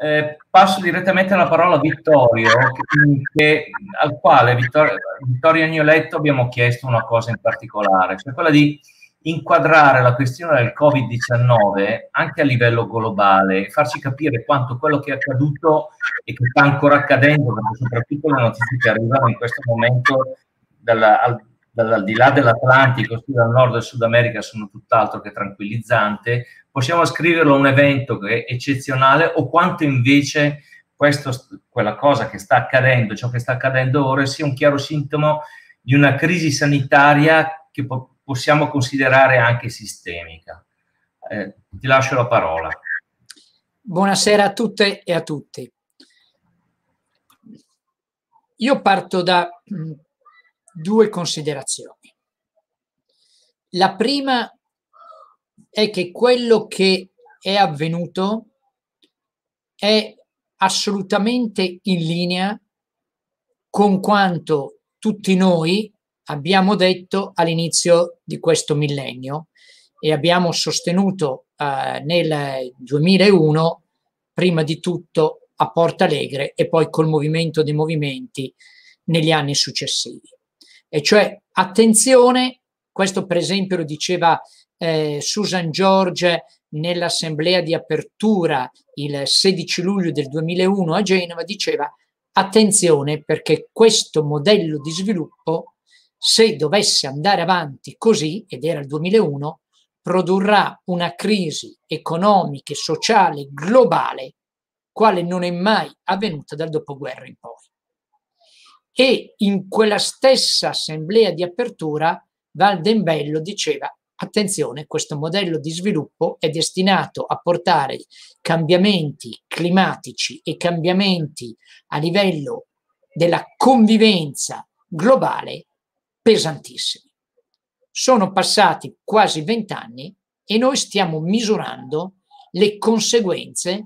Eh, passo direttamente la parola a Vittorio, che, al quale Vittorio, Vittorio Agnoletto abbiamo chiesto una cosa in particolare, cioè quella di inquadrare la questione del Covid-19 anche a livello globale e farci capire quanto quello che è accaduto e che sta ancora accadendo, perché soprattutto le notizie che arrivano in questo momento dalla, al, dal di là dell'Atlantico, dal Nord e Sud America sono tutt'altro che tranquillizzante, possiamo scriverlo a un evento che è eccezionale o quanto invece questo, quella cosa che sta accadendo, ciò che sta accadendo ora, sia un chiaro sintomo di una crisi sanitaria che po- possiamo considerare anche sistemica. Eh, ti lascio la parola. Buonasera a tutte e a tutti. Io parto da mm, due considerazioni. La prima è che quello che è avvenuto è assolutamente in linea con quanto tutti noi abbiamo detto all'inizio di questo millennio e abbiamo sostenuto eh, nel 2001, prima di tutto a Porta Alegre e poi col Movimento dei Movimenti negli anni successivi. E cioè, attenzione, questo per esempio lo diceva eh, Susan George nell'assemblea di apertura il 16 luglio del 2001 a Genova, diceva attenzione perché questo modello di sviluppo, se dovesse andare avanti così, ed era il 2001, produrrà una crisi economica e sociale globale quale non è mai avvenuta dal dopoguerra in poi e in quella stessa assemblea di apertura Valdembello diceva attenzione, questo modello di sviluppo è destinato a portare cambiamenti climatici e cambiamenti a livello della convivenza globale pesantissimi. Sono passati quasi vent'anni e noi stiamo misurando le conseguenze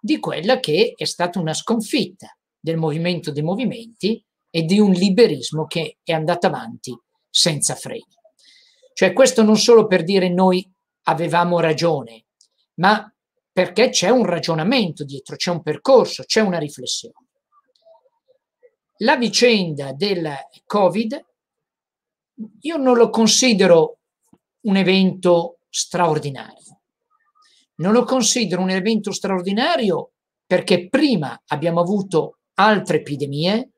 di quella che è stata una sconfitta del movimento dei movimenti e di un liberismo che è andato avanti senza freni. Cioè questo non solo per dire noi avevamo ragione, ma perché c'è un ragionamento dietro, c'è un percorso, c'è una riflessione. La vicenda del Covid io non lo considero un evento straordinario. Non lo considero un evento straordinario perché prima abbiamo avuto altre epidemie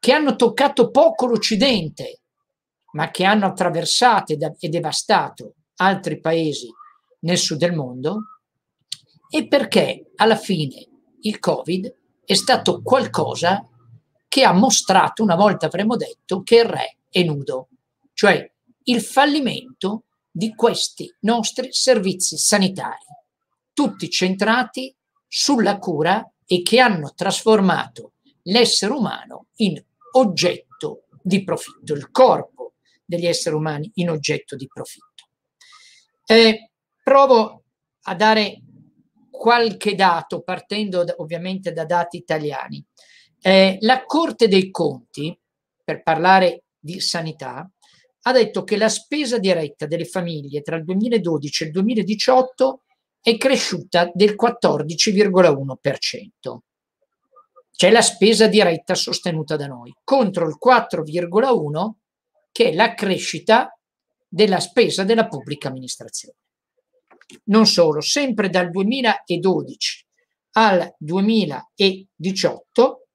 che hanno toccato poco l'Occidente, ma che hanno attraversato e devastato altri paesi nel sud del mondo, e perché alla fine il Covid è stato qualcosa che ha mostrato, una volta avremmo detto, che il re è nudo, cioè il fallimento di questi nostri servizi sanitari, tutti centrati sulla cura e che hanno trasformato l'essere umano in oggetto di profitto, il corpo degli esseri umani in oggetto di profitto. Eh, provo a dare qualche dato, partendo da, ovviamente da dati italiani. Eh, la Corte dei Conti, per parlare di sanità, ha detto che la spesa diretta delle famiglie tra il 2012 e il 2018 è cresciuta del 14,1% c'è la spesa diretta sostenuta da noi, contro il 4,1 che è la crescita della spesa della pubblica amministrazione. Non solo, sempre dal 2012 al 2018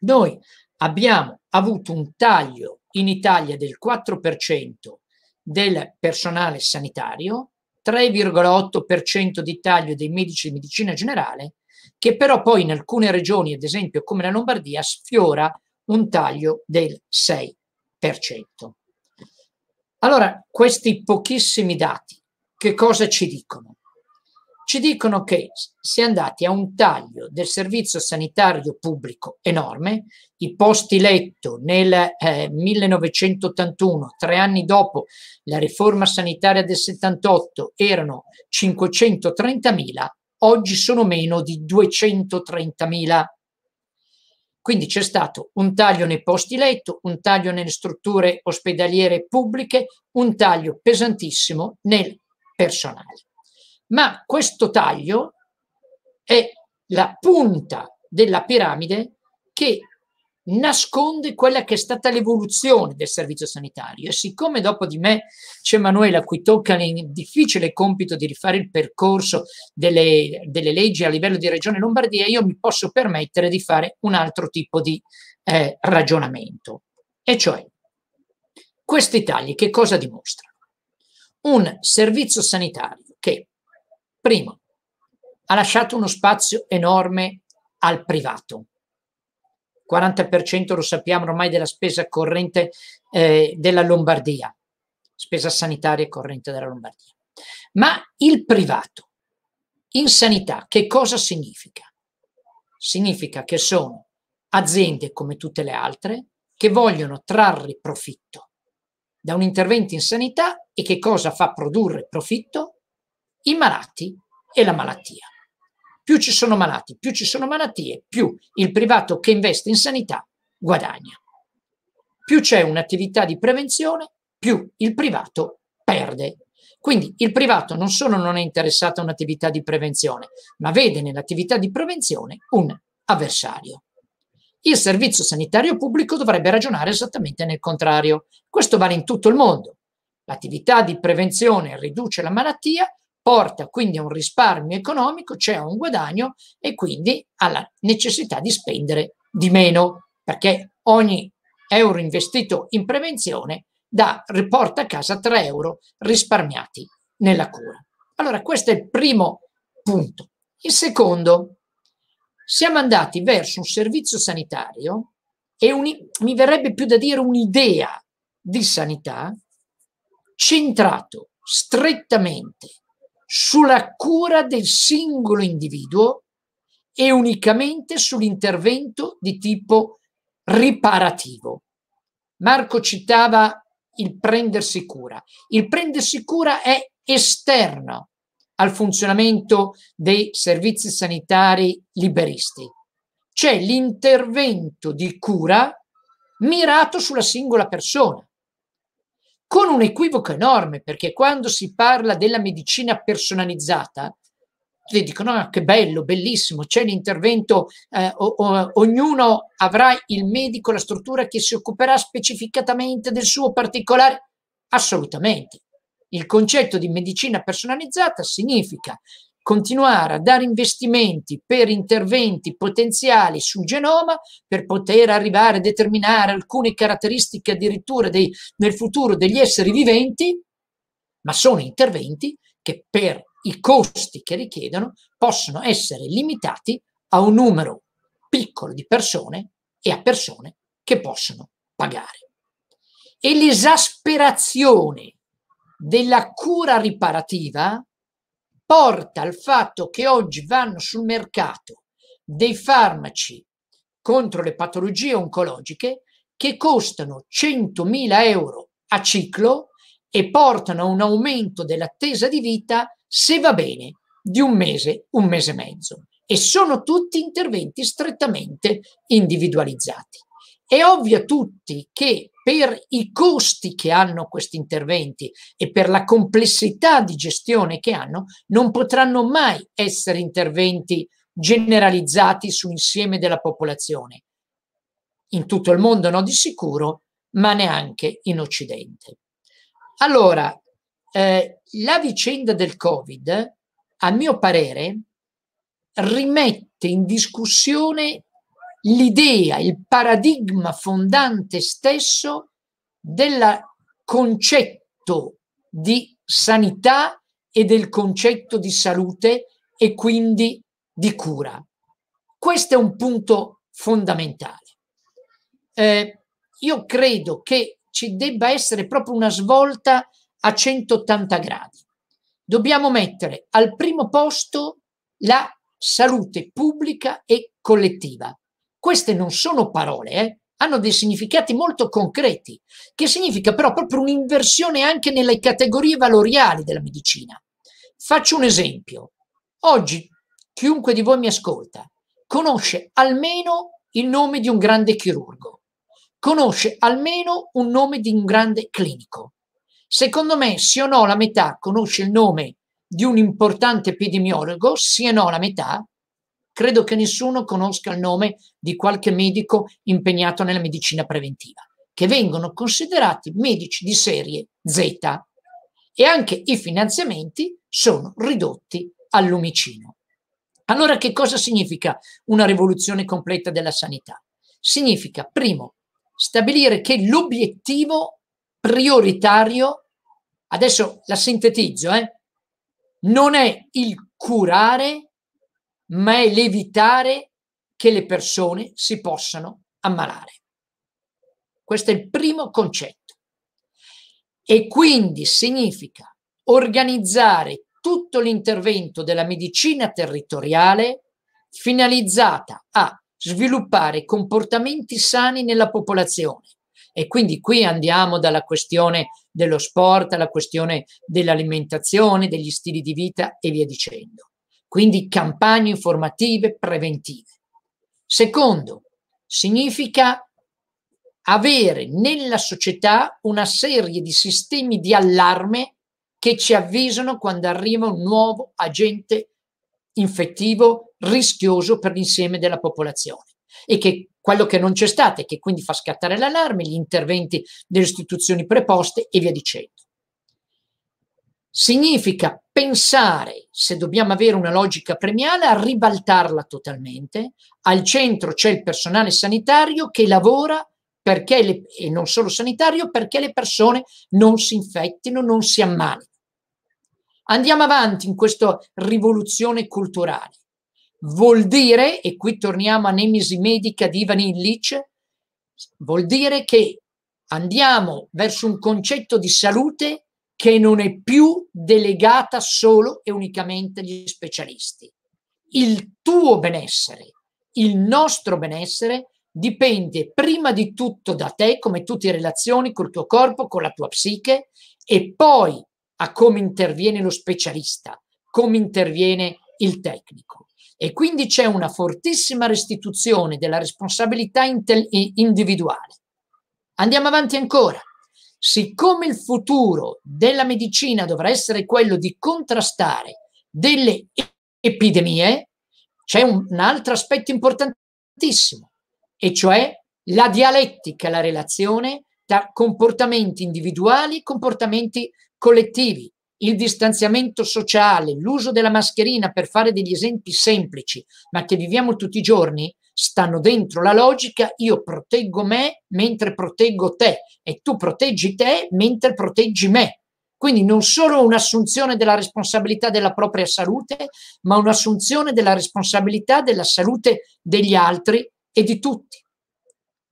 noi abbiamo avuto un taglio in Italia del 4% del personale sanitario, 3,8% di taglio dei medici di medicina generale che però poi in alcune regioni, ad esempio come la Lombardia, sfiora un taglio del 6%. Allora, questi pochissimi dati, che cosa ci dicono? Ci dicono che si è andati a un taglio del servizio sanitario pubblico enorme, i posti letto nel eh, 1981, tre anni dopo la riforma sanitaria del 78, erano 530.000, oggi sono meno di 230.000. Quindi c'è stato un taglio nei posti letto, un taglio nelle strutture ospedaliere pubbliche, un taglio pesantissimo nel personale. Ma questo taglio è la punta della piramide che nasconde quella che è stata l'evoluzione del servizio sanitario e siccome dopo di me c'è Manuela a cui tocca il difficile compito di rifare il percorso delle, delle leggi a livello di regione Lombardia, io mi posso permettere di fare un altro tipo di eh, ragionamento. E cioè, questi tagli che cosa dimostrano? Un servizio sanitario che, primo, ha lasciato uno spazio enorme al privato 40% lo sappiamo ormai della spesa corrente eh, della Lombardia, spesa sanitaria corrente della Lombardia. Ma il privato in sanità che cosa significa? Significa che sono aziende come tutte le altre che vogliono trarre profitto da un intervento in sanità e che cosa fa produrre profitto? I malati e la malattia. Più ci sono malati, più ci sono malattie, più il privato che investe in sanità guadagna. Più c'è un'attività di prevenzione, più il privato perde. Quindi il privato non solo non è interessato a un'attività di prevenzione, ma vede nell'attività di prevenzione un avversario. Il servizio sanitario pubblico dovrebbe ragionare esattamente nel contrario. Questo vale in tutto il mondo. L'attività di prevenzione riduce la malattia, porta quindi a un risparmio economico, cioè a un guadagno e quindi alla necessità di spendere di meno, perché ogni euro investito in prevenzione da, riporta a casa 3 euro risparmiati nella cura. Allora questo è il primo punto. Il secondo, siamo andati verso un servizio sanitario e un, mi verrebbe più da dire un'idea di sanità centrato strettamente sulla cura del singolo individuo e unicamente sull'intervento di tipo riparativo. Marco citava il prendersi cura. Il prendersi cura è esterno al funzionamento dei servizi sanitari liberisti. C'è l'intervento di cura mirato sulla singola persona con un equivoco enorme, perché quando si parla della medicina personalizzata, le dicono no, ah, che bello, bellissimo, c'è l'intervento, eh, o, o, ognuno avrà il medico, la struttura che si occuperà specificatamente del suo particolare. Assolutamente. Il concetto di medicina personalizzata significa continuare a dare investimenti per interventi potenziali sul genoma per poter arrivare a determinare alcune caratteristiche addirittura dei, nel futuro degli esseri viventi, ma sono interventi che per i costi che richiedono possono essere limitati a un numero piccolo di persone e a persone che possono pagare. E l'esasperazione della cura riparativa porta al fatto che oggi vanno sul mercato dei farmaci contro le patologie oncologiche che costano 100.000 euro a ciclo e portano a un aumento dell'attesa di vita, se va bene, di un mese, un mese e mezzo. E sono tutti interventi strettamente individualizzati. È ovvio a tutti che per i costi che hanno questi interventi e per la complessità di gestione che hanno, non potranno mai essere interventi generalizzati su insieme della popolazione. In tutto il mondo no di sicuro, ma neanche in Occidente. Allora, eh, la vicenda del Covid, a mio parere, rimette in discussione l'idea, il paradigma fondante stesso del concetto di sanità e del concetto di salute e quindi di cura. Questo è un punto fondamentale. Eh, io credo che ci debba essere proprio una svolta a 180 gradi. Dobbiamo mettere al primo posto la salute pubblica e collettiva. Queste non sono parole, eh? hanno dei significati molto concreti, che significa però proprio un'inversione anche nelle categorie valoriali della medicina. Faccio un esempio. Oggi chiunque di voi mi ascolta conosce almeno il nome di un grande chirurgo, conosce almeno un nome di un grande clinico. Secondo me, sì o no, la metà conosce il nome di un importante epidemiologo, sì o no, la metà, credo che nessuno conosca il nome di qualche medico impegnato nella medicina preventiva, che vengono considerati medici di serie Z e anche i finanziamenti sono ridotti all'umicino. Allora che cosa significa una rivoluzione completa della sanità? Significa, primo, stabilire che l'obiettivo prioritario, adesso la sintetizzo, eh, non è il curare, ma è l'evitare che le persone si possano ammalare. Questo è il primo concetto. E quindi significa organizzare tutto l'intervento della medicina territoriale finalizzata a sviluppare comportamenti sani nella popolazione. E quindi qui andiamo dalla questione dello sport alla questione dell'alimentazione, degli stili di vita e via dicendo quindi campagne informative preventive. Secondo, significa avere nella società una serie di sistemi di allarme che ci avvisano quando arriva un nuovo agente infettivo rischioso per l'insieme della popolazione e che quello che non c'è stato e che quindi fa scattare l'allarme, gli interventi delle istituzioni preposte e via dicendo significa pensare, se dobbiamo avere una logica premiale, a ribaltarla totalmente. Al centro c'è il personale sanitario che lavora perché, le, e non solo sanitario, perché le persone non si infettino, non si ammalino. Andiamo avanti in questa rivoluzione culturale. Vuol dire, e qui torniamo a Nemesi Medica di Ivan Illich, vuol dire che andiamo verso un concetto di salute che non è più delegata solo e unicamente agli specialisti. Il tuo benessere, il nostro benessere dipende prima di tutto da te, come tu ti relazioni col tuo corpo, con la tua psiche e poi a come interviene lo specialista, come interviene il tecnico. E quindi c'è una fortissima restituzione della responsabilità individuale. Andiamo avanti ancora siccome il futuro della medicina dovrà essere quello di contrastare delle epidemie, c'è un, altro aspetto importantissimo, e cioè la dialettica, la relazione tra comportamenti individuali e comportamenti collettivi, il distanziamento sociale, l'uso della mascherina per fare degli esempi semplici, ma che viviamo tutti i giorni, stanno dentro la logica io proteggo me mentre proteggo te e tu proteggi te mentre proteggi me. Quindi non solo un'assunzione della responsabilità della propria salute, ma un'assunzione della responsabilità della salute degli altri e di tutti.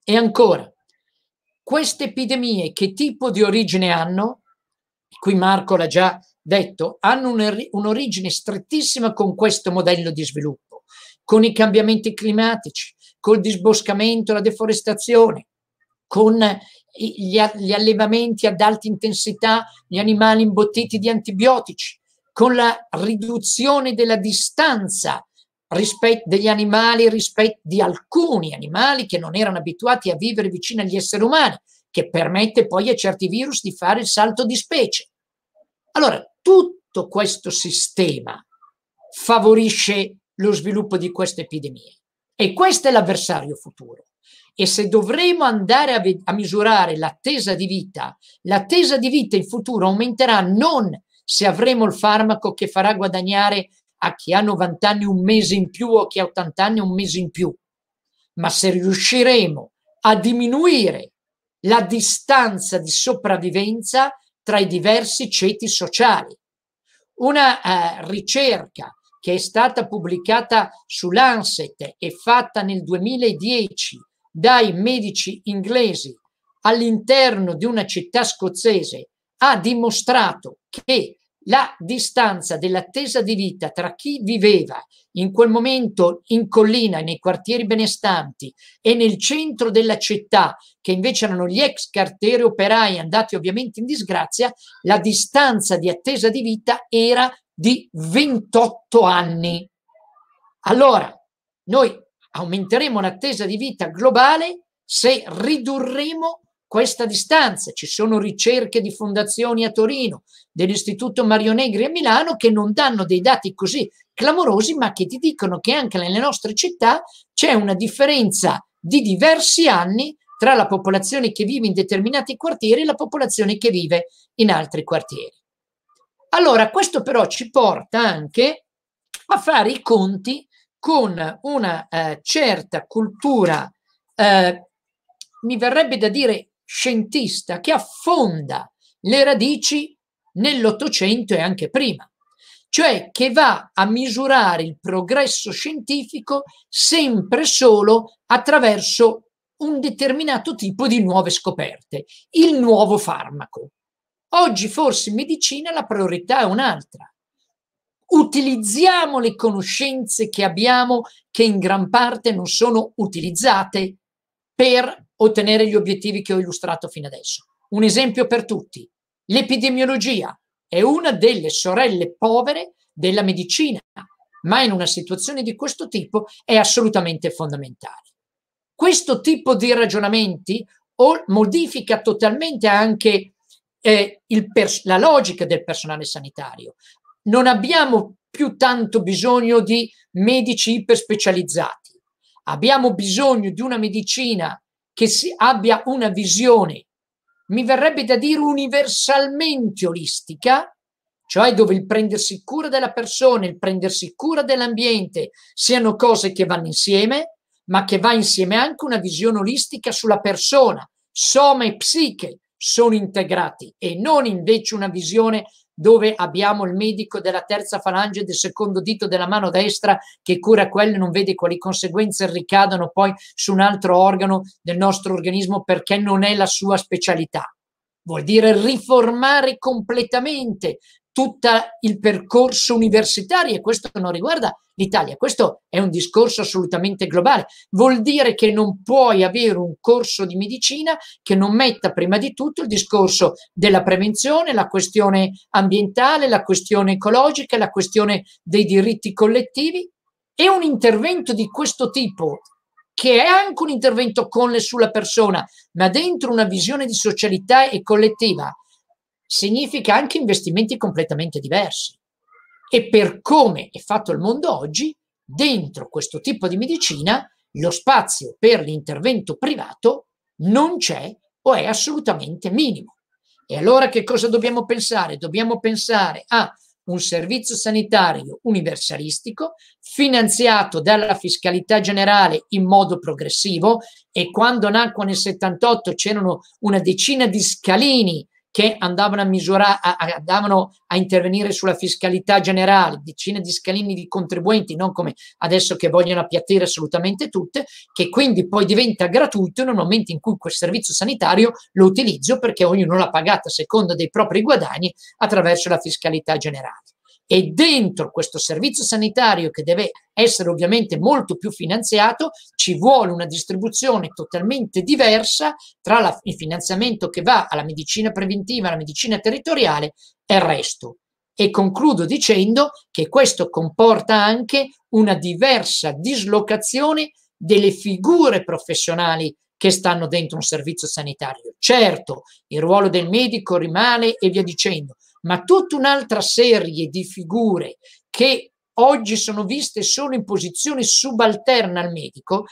E ancora, queste epidemie che tipo di origine hanno? Qui Marco l'ha già detto, hanno un'origine strettissima con questo modello di sviluppo con i cambiamenti climatici, col disboscamento, la deforestazione, con gli, gli allevamenti ad alta intensità, gli animali imbottiti di antibiotici, con la riduzione della distanza rispetto degli animali rispetto di alcuni animali che non erano abituati a vivere vicino agli esseri umani, che permette poi a certi virus di fare il salto di specie. Allora, tutto questo sistema favorisce lo sviluppo di queste epidemie. E questo è l'avversario futuro. E se dovremo andare a, a misurare l'attesa di vita, l'attesa di vita in futuro aumenterà non se avremo il farmaco che farà guadagnare a chi ha 90 anni un mese in più o a chi ha 80 anni un mese in più, ma se riusciremo a diminuire la distanza di sopravvivenza tra i diversi ceti sociali. Una eh, ricerca che è stata pubblicata su Lancet e fatta nel 2010 dai medici inglesi all'interno di una città scozzese, ha dimostrato che la distanza dell'attesa di vita tra chi viveva in quel momento in collina, nei quartieri benestanti e nel centro della città, che invece erano gli ex carteri operai andati ovviamente in disgrazia, la distanza di attesa di vita era di 28 anni. Allora, noi aumenteremo l'attesa di vita globale se ridurremo questa distanza. Ci sono ricerche di fondazioni a Torino, dell'Istituto Mario Negri a Milano che non danno dei dati così clamorosi, ma che ti dicono che anche nelle nostre città c'è una differenza di diversi anni tra la popolazione che vive in determinati quartieri e la popolazione che vive in altri quartieri. Allora, questo però ci porta anche a fare i conti con una eh, certa cultura, eh, mi verrebbe da dire scientista, che affonda le radici nell'Ottocento e anche prima, cioè che va a misurare il progresso scientifico sempre solo attraverso un determinato tipo di nuove scoperte, il nuovo farmaco. Oggi forse in medicina la priorità è un'altra. Utilizziamo le conoscenze che abbiamo, che in gran parte non sono utilizzate, per ottenere gli obiettivi che ho illustrato fino adesso. Un esempio per tutti. L'epidemiologia è una delle sorelle povere della medicina, ma in una situazione di questo tipo è assolutamente fondamentale. Questo tipo di ragionamenti modifica totalmente anche eh, pers- la logica del personale sanitario. Non abbiamo più tanto bisogno di medici iperspecializzati, abbiamo bisogno di una medicina che si abbia una visione, mi verrebbe da dire universalmente olistica, cioè dove il prendersi cura della persona, il prendersi cura dell'ambiente siano cose che vanno insieme, ma che va insieme anche una visione olistica sulla persona, soma e psiche, sono integrati e non invece una visione dove abbiamo il medico della terza falange del secondo dito della mano destra che cura quello e non vede quali conseguenze ricadono poi su un altro organo del nostro organismo perché non è la sua specialità. Vuol dire riformare completamente tutto il percorso universitario e questo non riguarda l'Italia, questo è un discorso assolutamente globale. Vuol dire che non puoi avere un corso di medicina che non metta prima di tutto il discorso della prevenzione, la questione ambientale, la questione ecologica, la questione dei diritti collettivi e un intervento di questo tipo che è anche un intervento con le sulla persona, ma dentro una visione di socialità e collettiva significa anche investimenti completamente diversi. E per come è fatto il mondo oggi, dentro questo tipo di medicina, lo spazio per l'intervento privato non c'è o è assolutamente minimo. E allora che cosa dobbiamo pensare? Dobbiamo pensare a un servizio sanitario universalistico finanziato dalla fiscalità generale in modo progressivo e quando nacque nel 78 c'erano una decina di scalini che andavano a, misurare, a, a, andavano a intervenire sulla fiscalità generale, decine di scalini di contribuenti, non come adesso che vogliono appiattire assolutamente tutte, che quindi poi diventa gratuito nel momento in cui quel servizio sanitario lo utilizzo perché ognuno l'ha pagata a seconda dei propri guadagni attraverso la fiscalità generale e dentro questo servizio sanitario che deve essere ovviamente molto più finanziato ci vuole una distribuzione totalmente diversa tra la, il finanziamento che va alla medicina preventiva, alla medicina territoriale e il resto. E concludo dicendo che questo comporta anche una diversa dislocazione delle figure professionali che stanno dentro un servizio sanitario. Certo, il ruolo del medico rimane e via dicendo, ma tutta un'altra serie di figure che oggi sono viste solo in posizione subalterna al medico,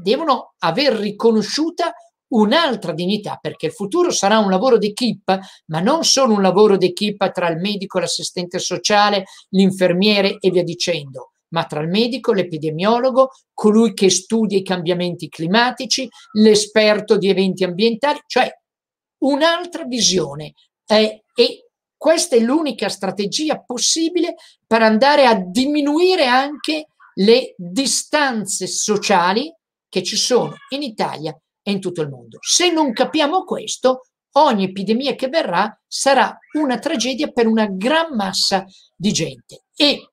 devono aver riconosciuta un'altra dignità, perché il futuro sarà un lavoro d'equipa, ma non solo un lavoro d'equipa tra il medico, l'assistente sociale, l'infermiere e via dicendo, ma tra il medico, l'epidemiologo, colui che studia i cambiamenti climatici, l'esperto di eventi ambientali, cioè un'altra visione. Eh, e questa è l'unica strategia possibile per andare a diminuire anche le distanze sociali che ci sono in Italia e in tutto il mondo. Se non capiamo questo, ogni epidemia che verrà sarà una tragedia per una gran massa di gente. E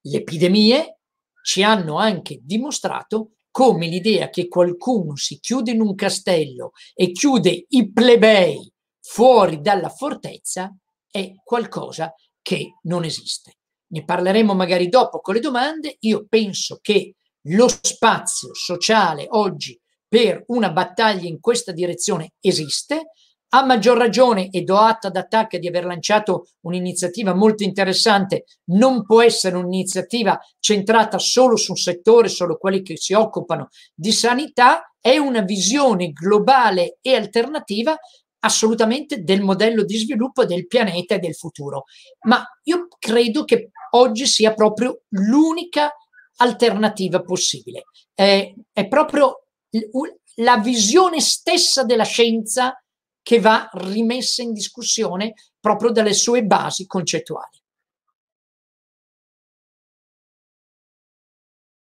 le epidemie ci hanno anche dimostrato come l'idea che qualcuno si chiude in un castello e chiude i plebei fuori dalla fortezza è qualcosa che non esiste. Ne parleremo magari dopo con le domande. Io penso che lo spazio sociale oggi per una battaglia in questa direzione esiste. A maggior ragione, e do atto ad Attacca di aver lanciato un'iniziativa molto interessante, non può essere un'iniziativa centrata solo su un settore, solo quelli che si occupano di sanità, è una visione globale e alternativa assolutamente del modello di sviluppo del pianeta e del futuro. Ma io credo che oggi sia proprio l'unica alternativa possibile. Eh, è proprio la visione stessa della scienza che va rimessa in discussione proprio dalle sue basi concettuali.